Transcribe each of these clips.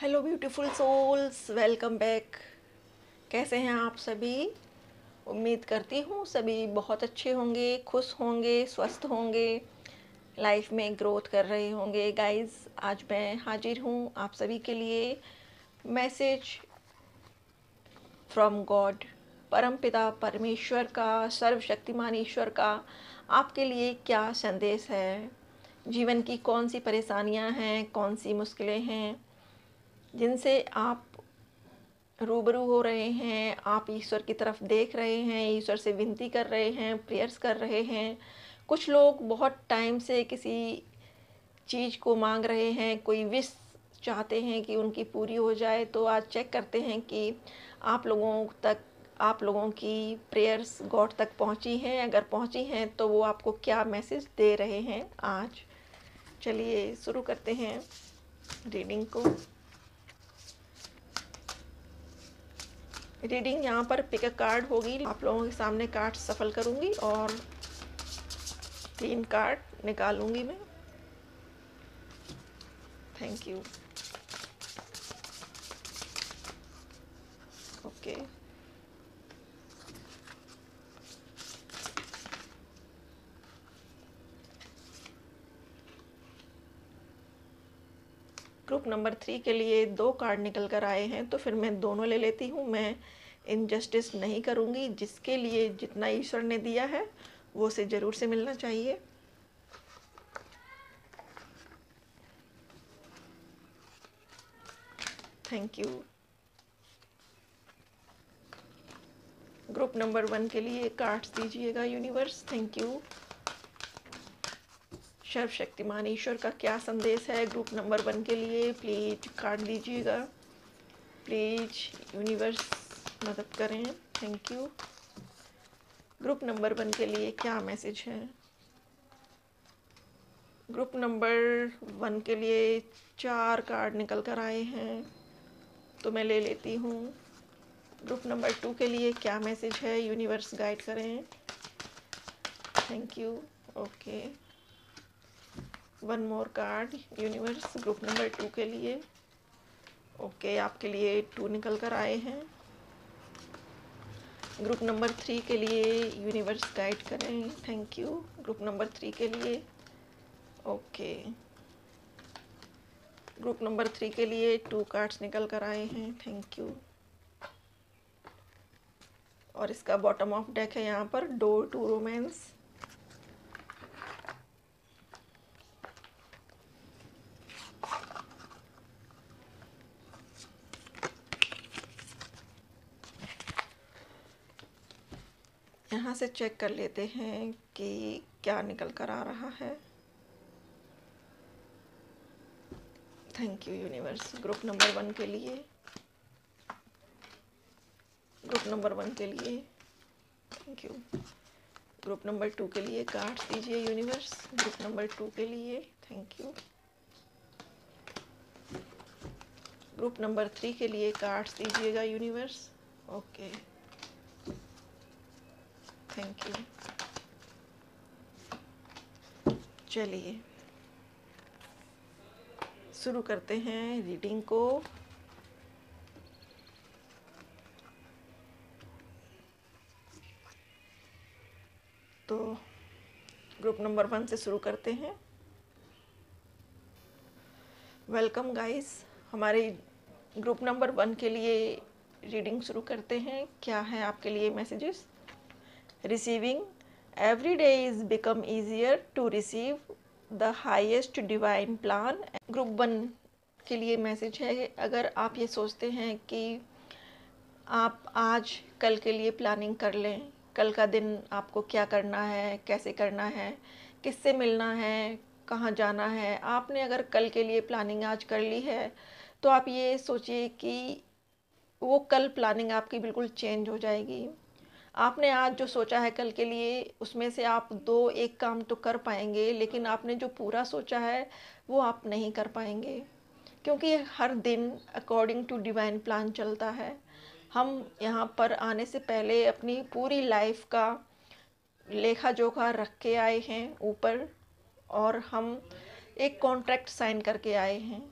Hello beautiful souls welcome back कैसे हैं आप सभी उम्मीद करती हूँ सभी बहुत अच्छे होंगे खुश होंगे स्वस्थ होंगे लाइफ में ग्रोथ कर रहे होंगे गाइस आज मैं हाजिर हूँ आप सभी के लिए मैसेज फ्रॉम गॉड परमपिता परमेश्वर का सर्वशक्तिमान ईश्वर का आपके लिए क्या संदेश है जीवन की कौन सी परेशानियाँ हैं कौन सी मुश्किलें हैं जिनसे आप रूबरू हो रहे हैं आप ईश्वर की तरफ देख रहे हैं ईश्वर से विनती कर रहे हैं प्रेयर्स कर रहे हैं कुछ लोग बहुत टाइम से किसी चीज़ को मांग रहे हैं कोई विश चाहते हैं कि उनकी पूरी हो जाए तो आज चेक करते हैं कि आप लोगों तक आप लोगों की प्रेयर्स गॉड तक पहुंची हैं अगर पहुंची हैं तो वो आपको क्या मैसेज दे रहे हैं आज चलिए शुरू करते हैं रीडिंग को रीडिंग यहाँ पर पिक अ कार्ड होगी आप लोगों के सामने कार्ड सफल करूँगी और तीन कार्ड निकालूंगी मैं thank you okay okay. Number three के लिए दो कार्ड निकल कर आए हैं तो फिर मैं दोनों ले लेती हूँ मैं इनजस्टिस नहीं करूँगी जिसके लिए जितना ईश्वर ने दिया है वो उसे ज़रूर से मिलना चाहिए thank you group number one के लिए कार्ड्स दीजिएगा यूनिवर्स थैंक यू सर्वशक्तिमान ईश्वर का क्या संदेश है ग्रुप नंबर वन के लिए प्लीज कार्ड लीजिएगा प्लीज यूनिवर्स मदद करें thank you group number one के लिए क्या मैसेज है ग्रुप नंबर वन के लिए चार कार्ड निकल कर आए हैं तो मैं ले लेती हूँ ग्रुप नंबर टू के लिए क्या मैसेज है यूनिवर्स गाइड करें thank you okay one more card universe group number two के लिए ओके okay, आपके लिए टू निकल कर आए हैं ग्रुप नंबर थ्री के लिए यूनिवर्स गाइड करें thank you group number three के लिए ओके ग्रुप नंबर थ्री के लिए टू कार्ड्स निकल कर आए हैं थैंक यू और इसका बॉटम ऑफ डेक है यहाँ पर डोर टू रोमेंस से चेक कर लेते हैं कि क्या निकल कर आ रहा है thank you universe group number one के लिए ग्रुप नंबर वन के लिए thank you group number two के लिए कार्ड्स दीजिए यूनिवर्स ग्रुप नंबर टू के लिए thank you group number three के लिए कार्ड्स दीजिएगा universe okay okay. Thank you चलिए शुरू करते हैं रीडिंग को तो ग्रुप नंबर वन से शुरू करते हैं वेलकम गाइस हमारे ग्रुप नंबर वन के लिए रीडिंग शुरू करते हैं क्या है आपके लिए messages receiving every day is become easier to receive the highest divine plan group 1 के लिए मैसेज है अगर आप ये सोचते हैं कि आप आज कल के लिए प्लानिंग कर लें कल का दिन आपको क्या करना है कैसे करना है किससे मिलना है कहाँ जाना है आपने अगर कल के लिए प्लानिंग आज कर ली है तो आप ये सोचिए कि वो कल प्लानिंग आपकी बिल्कुल चेंज हो जाएगी आपने आज जो सोचा है कल के लिए उसमें से आप दो एक काम तो कर पाएंगे लेकिन आपने जो पूरा सोचा है वो आप नहीं कर पाएंगे क्योंकि हर दिन अकॉर्डिंग टू डिवाइन प्लान चलता है हम यहाँ पर आने से पहले अपनी पूरी लाइफ का लेखा जोखा रख के आए हैं ऊपर और हम एक कॉन्ट्रैक्ट साइन करके आए हैं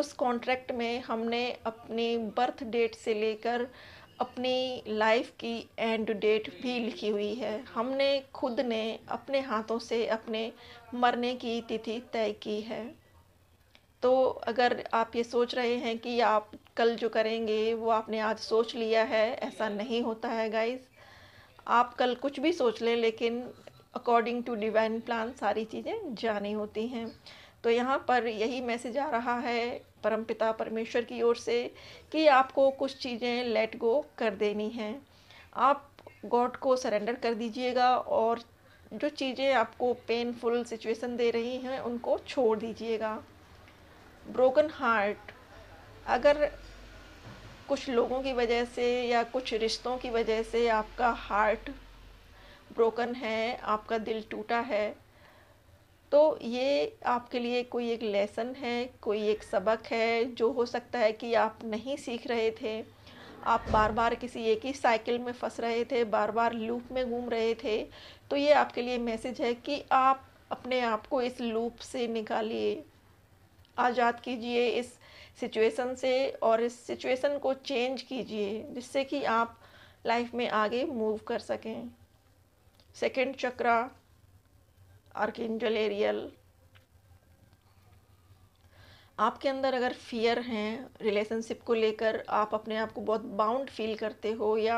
उस कॉन्ट्रैक्ट में हमने अपनी बर्थ डेट से लेकर अपनी लाइफ की एंड डेट भी लिखी हुई है हमने खुद ने अपने हाथों से अपने मरने की तिथि तय की है तो अगर आप ये सोच रहे हैं कि आप कल जो करेंगे वो आपने आज सोच लिया है ऐसा नहीं होता है गाइस आप कल कुछ भी सोच लें लेकिन अकॉर्डिंग टू डिवाइन प्लान सारी चीज़ें जानी होती हैं तो यहाँ पर यही मैसेज आ रहा है परमपिता परमेश्वर की ओर से कि आपको कुछ चीज़ें लेट गो कर देनी हैं आप गॉड को सरेंडर कर दीजिएगा और जो चीज़ें आपको पेनफुल सिचुएशन दे रही हैं उनको छोड़ दीजिएगा ब्रोकन हार्ट अगर कुछ लोगों की वजह से या कुछ रिश्तों की वजह से आपका हार्ट ब्रोकन है आपका दिल टूटा है तो ये आपके लिए कोई एक लेसन है कोई एक सबक है जो हो सकता है कि आप नहीं सीख रहे थे आप बार बार किसी एक ही साइकिल में फंस रहे थे बार बार लूप में घूम रहे थे तो ये आपके लिए मैसेज है कि आप अपने आप को इस लूप से निकालिए आज़ाद कीजिए इस सिचुएशन से और इस सिचुएशन को चेंज कीजिए जिससे कि आप लाइफ में आगे मूव कर सकें सेकंड चक्रा आर्किंजल एरियल आपके अंदर अगर फियर हैं रिलेशनशिप को लेकर आप अपने आप को बहुत बाउंड फील करते हो या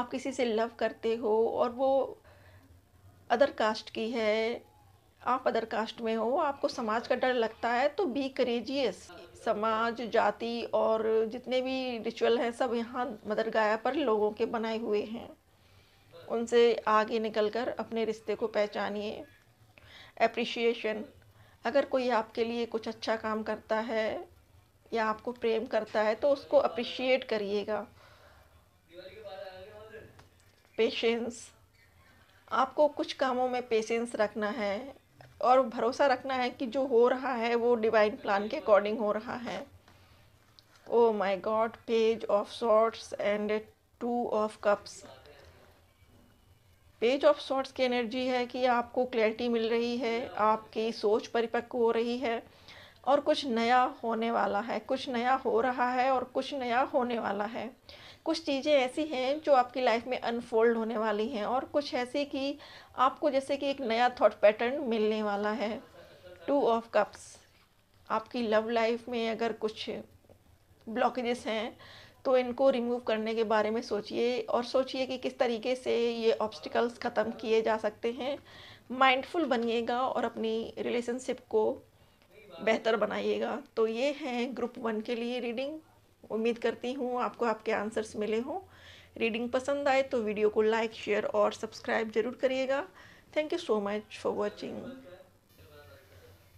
आप किसी से लव करते हो और वो अदर कास्ट की है आप अदर कास्ट में हो आपको समाज का डर लगता है तो बी करेजियस समाज जाति और जितने भी रिचुअल हैं सब यहाँ मदर गाया पर लोगों के बनाए हुए हैं उनसे आगे निकलकर अपने रिश्ते को पहचानिए अप्रिशिएशन अगर कोई आपके लिए कुछ अच्छा काम करता है या आपको प्रेम करता है तो उसको अप्रिशिएट करिएगा पेशेंस आपको कुछ कामों में पेशेंस रखना है और भरोसा रखना है कि जो हो रहा है वो डिवाइन प्लान के अकॉर्डिंग हो रहा है oh my God page of swords and two of cups page of swords की एनर्जी है कि आपको क्लैरिटी मिल रही है आपकी सोच परिपक्व हो रही है और कुछ नया होने वाला है कुछ नया हो रहा है और कुछ नया होने वाला है कुछ चीज़ें ऐसी हैं जो आपकी लाइफ में अनफोल्ड होने वाली हैं और कुछ ऐसी कि आपको जैसे कि एक नया थॉट पैटर्न मिलने वाला है टू ऑफ कप्स आपकी लव लाइफ में अगर कुछ ब्लॉकेजेस हैं तो इनको रिमूव करने के बारे में सोचिए और सोचिए कि किस तरीके से ये ऑब्स्टिकल्स ख़त्म किए जा सकते हैं माइंडफुल बनिएगा और अपनी रिलेशनशिप को बेहतर बनाइएगा तो ये हैं ग्रुप वन के लिए रीडिंग उम्मीद करती हूँ आपको आपके आंसर्स मिले हों रीडिंग पसंद आए तो वीडियो को लाइक शेयर और सब्सक्राइब जरूर करिएगा thank you so much for watching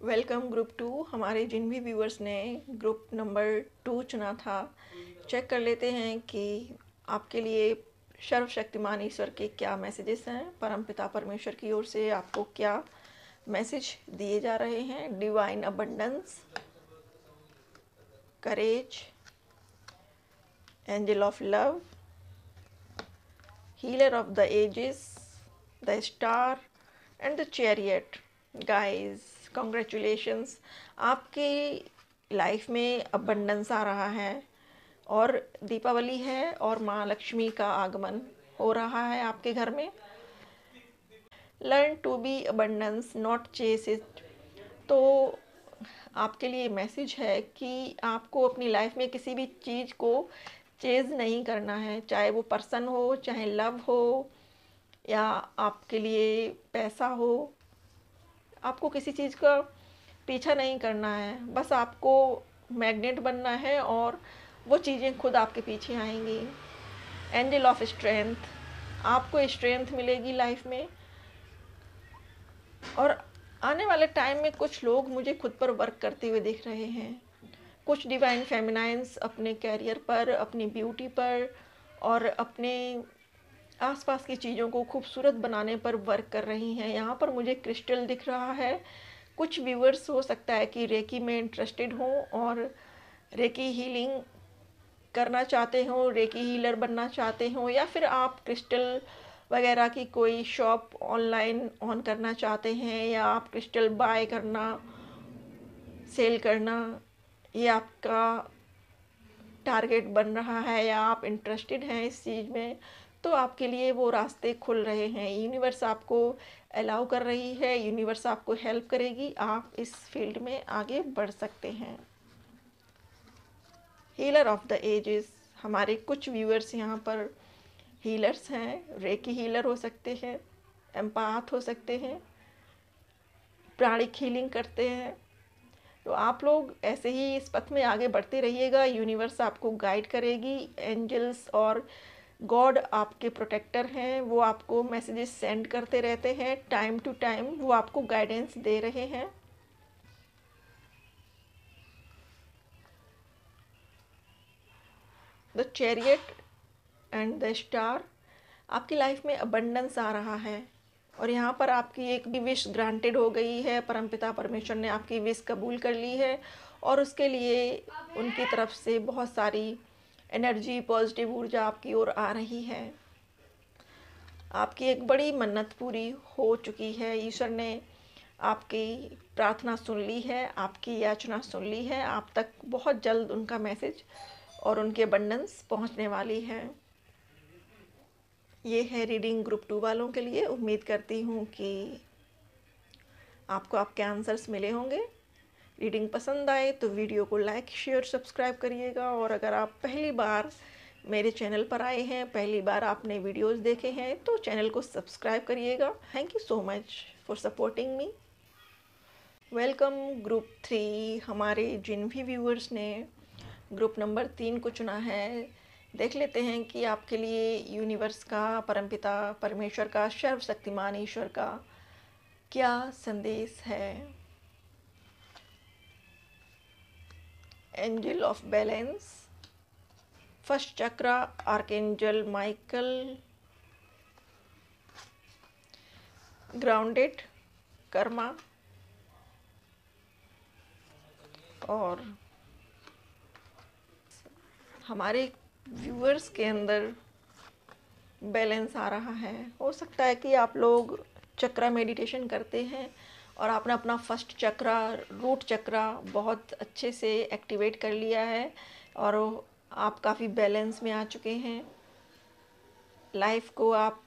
welcome group to हमारे जिन भी व्यूअर्स ने ग्रुप नंबर टू चुना था चेक कर लेते हैं कि आपके लिए सर्वशक्तिमान ईश्वर के क्या मैसेजेस हैं परम पिता परमेश्वर की ओर से आपको क्या मैसेज दिए जा रहे हैं divine abundance courage angel of love healer of the ages the star and the chariot guys congratulations आपकी लाइफ में अबंडेंस आ रहा है और दीपावली है और माँ लक्ष्मी का आगमन हो रहा है आपके घर में learn to be abundant not chase it तो आपके लिए मैसेज है कि आपको अपनी लाइफ में किसी भी चीज़ को चेज नहीं करना है चाहे वो पर्सन हो चाहे लव हो या आपके लिए पैसा हो आपको किसी चीज़ का पीछा नहीं करना है बस आपको मैग्नेट बनना है और वो चीज़ें खुद आपके पीछे आएंगी एंजल ऑफ स्ट्रेंथ आपको स्ट्रेंथ मिलेगी लाइफ में और आने वाले टाइम में कुछ लोग मुझे खुद पर वर्क करते हुए देख रहे हैं कुछ डिवाइन फेमिनाइंस अपने कैरियर पर अपनी ब्यूटी पर और अपने आसपास की चीज़ों को खूबसूरत बनाने पर वर्क कर रही हैं यहाँ पर मुझे क्रिस्टल दिख रहा है कुछ व्यूअर्स हो सकता है कि रेकी में इंटरेस्टेड हों और रेकी हीलिंग करना चाहते हों रेकी हीलर बनना चाहते हों या फिर आप क्रिस्टल वगैरह की कोई शॉप ऑनलाइन ऑन करना चाहते हैं या आप क्रिस्टल बाय करना सेल करना ये आपका टारगेट बन रहा है या आप इंटरेस्टेड हैं इस चीज़ में तो आपके लिए वो रास्ते खुल रहे हैं यूनिवर्स आपको अलाउ कर रही है यूनिवर्स आपको हेल्प करेगी आप इस फील्ड में आगे बढ़ सकते हैं हीलर ऑफ द एजेस हमारे कुछ व्यूअर्स यहाँ पर हीलर्स हैं रेकी हीलर हो सकते हैं एम्पाथ हो सकते हैं प्राणिक हीलिंग करते हैं तो आप लोग ऐसे ही इस पथ में आगे बढ़ते रहिएगा यूनिवर्स आपको गाइड करेगी एंजल्स और गॉड आपके प्रोटेक्टर हैं वो आपको मैसेजेस सेंड करते रहते हैं टाइम टू टाइम वो आपको गाइडेंस दे रहे हैं the chariot and the star आपकी लाइफ में अबंडेंस आ रहा है और यहाँ पर आपकी एक भी विश ग्रांटेड हो गई है परमपिता परमेश्वर ने आपकी विश कबूल कर ली है और उसके लिए उनकी तरफ से बहुत सारी एनर्जी पॉजिटिव ऊर्जा आपकी ओर आ रही है आपकी एक बड़ी मन्नत पूरी हो चुकी है ईश्वर ने आपकी प्रार्थना सुन ली है आपकी याचना सुन ली है आप तक बहुत जल्द उनका मैसेज और उनके बंडन्स पहुंचने वाली है ये है रीडिंग ग्रुप टू वालों के लिए उम्मीद करती हूँ कि आपको आपके आंसर्स मिले होंगे रीडिंग पसंद आए तो वीडियो को लाइक शेयर सब्सक्राइब करिएगा और अगर आप पहली बार मेरे चैनल पर आए हैं पहली बार आपने वीडियोस देखे हैं तो चैनल को सब्सक्राइब करिएगा thank you so much for supporting me welcome group three हमारे जिन भी व्यूअर्स ने ग्रुप नंबर तीन को चुना है देख लेते हैं कि आपके लिए यूनिवर्स का परमपिता परमेश्वर का सर्वशक्तिमान ईश्वर का क्या संदेश है angel of balance first arch archangel Michael grounded कर्मा और हमारे व्यूअर्स के अंदर बैलेंस आ रहा है हो सकता है कि आप लोग चक्रा मेडिटेशन करते हैं और आपने अपना फर्स्ट चक्रा रूट चक्रा बहुत अच्छे से एक्टिवेट कर लिया है और आप काफ़ी बैलेंस में आ चुके हैं लाइफ को आप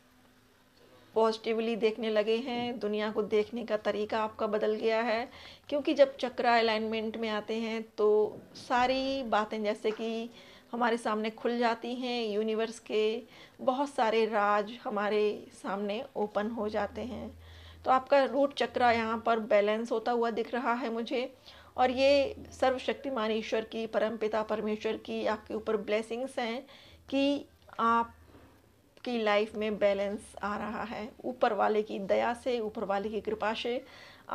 पॉजिटिवली देखने लगे हैं दुनिया को देखने का तरीका आपका बदल गया है क्योंकि जब चक्रा अलाइनमेंट में आते हैं तो सारी बातें जैसे कि हमारे सामने खुल जाती हैं यूनिवर्स के बहुत सारे राज हमारे सामने ओपन हो जाते हैं तो आपका रूट चक्रा यहाँ पर बैलेंस होता हुआ दिख रहा है मुझे और ये सर्वशक्तिमान ईश्वर की परमपिता परमेश्वर की आपके ऊपर ब्लेसिंग्स हैं कि आप की लाइफ में बैलेंस आ रहा है ऊपर वाले की दया से ऊपर वाले की कृपा से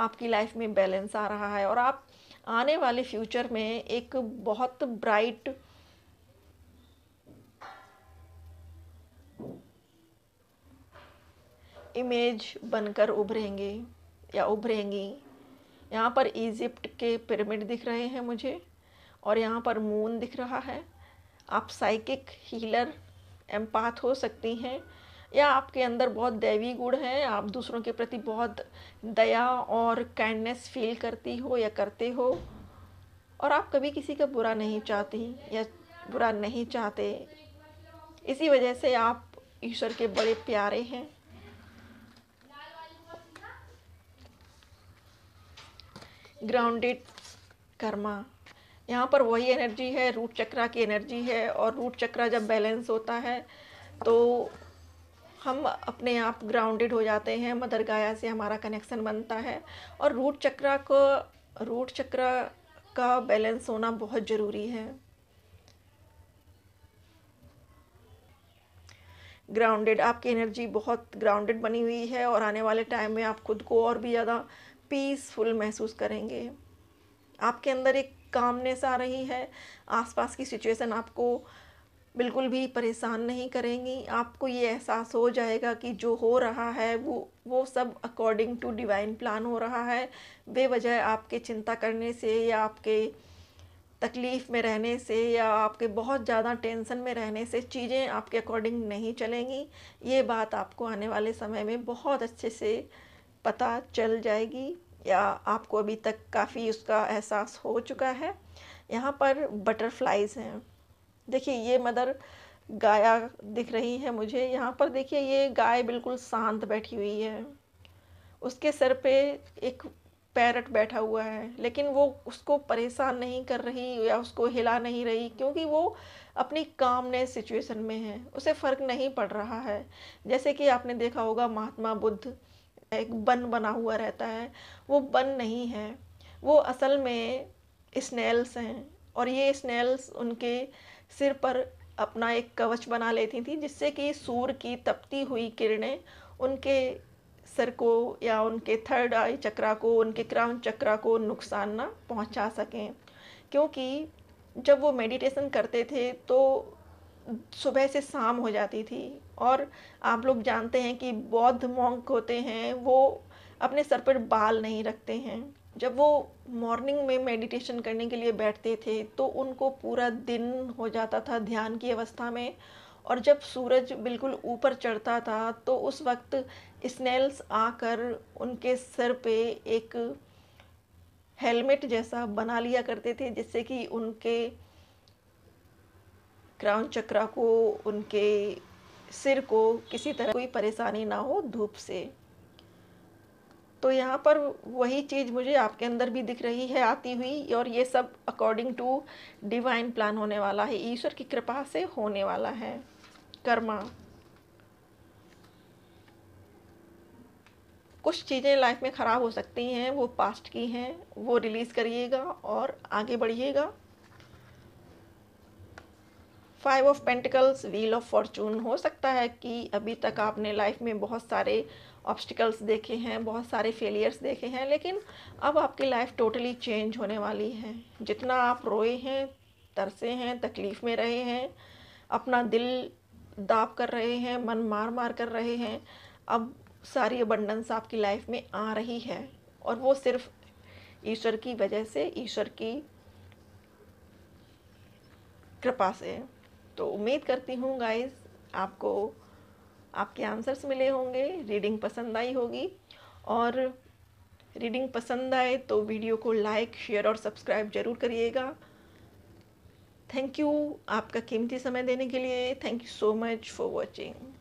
आपकी लाइफ में बैलेंस आ रहा है और आप आने वाले फ्यूचर में एक बहुत ब्राइट इमेज बनकर उभरेंगे या उभरेंगी यहाँ पर इजिप्ट के पिरामिड दिख रहे हैं मुझे और यहाँ पर मून दिख रहा है आप साइकिक हीलर एम्पाथ हो सकती हैं या आपके अंदर बहुत दैवी गुण हैं आप दूसरों के प्रति बहुत दया और काइंडनेस फील करती हो या करते हो और आप कभी किसी का बुरा नहीं चाहती या बुरा नहीं चाहते इसी वजह से आप ईश्वर के बड़े प्यारे हैं ग्राउंडेड कर्मा यहाँ पर वही एनर्जी है रूट चक्रा की एनर्जी है और रूट चक्रा जब बैलेंस होता है तो हम अपने आप ग्राउंडेड हो जाते हैं मदर गाया से हमारा कनेक्शन बनता है और रूट चक्रा को रूट चक्रा का बैलेंस होना बहुत ज़रूरी है ग्राउंडेड आपकी एनर्जी बहुत ग्राउंडेड बनी हुई है और आने वाले टाइम में आप खुद को और भी ज़्यादा पीसफुल महसूस करेंगे आपके अंदर एक कामनेस आ रही है आसपास की सिचुएशन आपको बिल्कुल भी परेशान नहीं करेंगी आपको ये एहसास हो जाएगा कि जो हो रहा है वो वो सब अकॉर्डिंग टू डिवाइन प्लान हो रहा है बेवजह आपके चिंता करने से या आपके तकलीफ़ में रहने से या आपके बहुत ज़्यादा टेंशन में रहने से चीज़ें आपके अकॉर्डिंग नहीं चलेंगी ये बात आपको आने वाले समय में बहुत अच्छे से पता चल जाएगी या आपको अभी तक काफ़ी उसका एहसास हो चुका है यहाँ पर बटरफ्लाइज हैं देखिए ये मदर गाया दिख रही है मुझे यहाँ पर देखिए ये गाय बिल्कुल शांत बैठी हुई है उसके सर पे एक पैरट बैठा हुआ है लेकिन वो उसको परेशान नहीं कर रही या उसको हिला नहीं रही क्योंकि वो अपनी कामनेस सिचुएशन में है उसे फ़र्क नहीं पड़ रहा है जैसे कि आपने देखा होगा महात्मा बुद्ध एक बन बना हुआ रहता है वो बन नहीं है वो असल में स्नेल्स हैं और ये स्नेल्स उनके सिर पर अपना एक कवच बना लेती थी जिससे कि सूर्य की तपती हुई किरणें उनके सर को या उनके थर्ड आई चक्रा को उनके क्राउन चक्रा को नुकसान ना पहुंचा सकें क्योंकि जब वो मेडिटेशन करते थे तो सुबह से शाम हो जाती थी और आप लोग जानते हैं कि बौद्ध मॉन्क होते हैं वो अपने सर पर बाल नहीं रखते हैं जब वो मॉर्निंग में मेडिटेशन करने के लिए बैठते थे तो उनको पूरा दिन हो जाता था ध्यान की अवस्था में और जब सूरज बिल्कुल ऊपर चढ़ता था तो उस वक्त स्नेल्स आकर उनके सर पे एक हेलमेट जैसा बना लिया करते थे जिससे कि उनके क्राउन चक्रा को उनके सिर को किसी तरह कोई परेशानी ना हो धूप से तो यहाँ पर वही चीज़ मुझे आपके अंदर भी दिख रही है आती हुई और ये सब अकॉर्डिंग टू डिवाइन प्लान होने वाला है ईश्वर की कृपा से होने वाला है कर्मा कुछ चीज़ें लाइफ में ख़राब हो सकती हैं वो पास्ट की हैं वो रिलीज़ करिएगा और आगे बढ़िएगा five of pentacles wheel of fortune हो सकता है कि अभी तक आपने लाइफ में बहुत सारे ऑब्स्टिकल्स देखे हैं बहुत सारे फेलियर्स देखे हैं लेकिन अब आपकी लाइफ टोटली चेंज होने वाली है जितना आप रोए हैं तरसे हैं तकलीफ़ में रहे हैं अपना दिल दाप कर रहे हैं मन मार मार कर रहे हैं अब सारी अबंडेंस आपकी लाइफ में आ रही है और वो सिर्फ ईश्वर की वजह से ईश्वर की कृपा से तो उम्मीद करती हूँ गाइस आपको आपके आंसर्स मिले होंगे रीडिंग पसंद आई होगी और रीडिंग पसंद आए तो वीडियो को लाइक शेयर और सब्सक्राइब ज़रूर करिएगा थैंक यू आपका कीमती समय देने के लिए thank you so much for watching